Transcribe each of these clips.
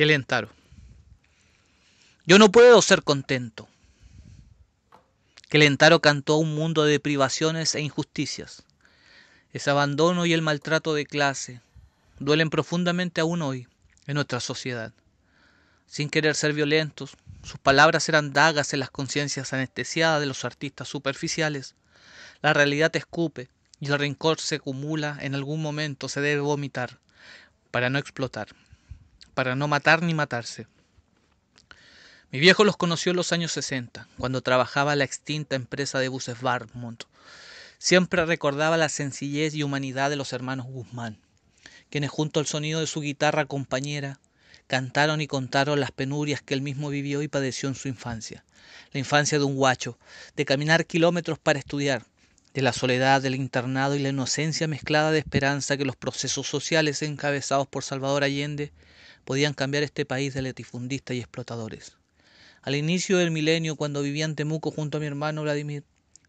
Kelentaro. Yo no puedo ser contento. Que cantó un mundo de privaciones e injusticias. Ese abandono y el maltrato de clase duelen profundamente aún hoy en nuestra sociedad. Sin querer ser violentos, sus palabras eran dagas en las conciencias anestesiadas de los artistas superficiales. La realidad escupe y el rencor se acumula, en algún momento se debe vomitar para no explotar para no matar ni matarse. Mi viejo los conoció en los años 60, cuando trabajaba la extinta empresa de buses Barmont. Siempre recordaba la sencillez y humanidad de los hermanos Guzmán, quienes junto al sonido de su guitarra compañera cantaron y contaron las penurias que él mismo vivió y padeció en su infancia. La infancia de un guacho, de caminar kilómetros para estudiar, de la soledad del internado y la inocencia mezclada de esperanza que los procesos sociales encabezados por Salvador Allende podían cambiar este país de letifundistas y explotadores. Al inicio del milenio, cuando vivía en Temuco junto a mi hermano Vladimir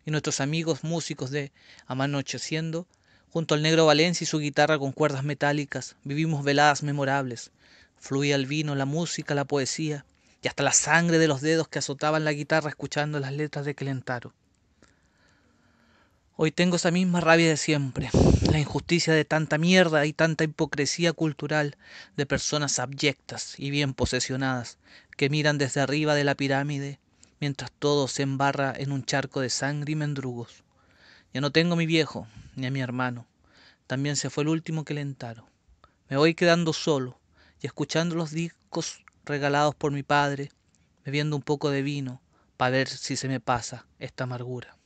y nuestros amigos músicos de Amanocheciendo, junto al negro Valencia y su guitarra con cuerdas metálicas, vivimos veladas memorables. Fluía el vino, la música, la poesía y hasta la sangre de los dedos que azotaban la guitarra escuchando las letras de Clentaro. Hoy tengo esa misma rabia de siempre, la injusticia de tanta mierda y tanta hipocresía cultural de personas abyectas y bien posesionadas que miran desde arriba de la pirámide mientras todo se embarra en un charco de sangre y mendrugos. Ya no tengo a mi viejo ni a mi hermano. También se fue el último que le Me voy quedando solo y escuchando los discos regalados por mi padre, bebiendo un poco de vino para ver si se me pasa esta amargura.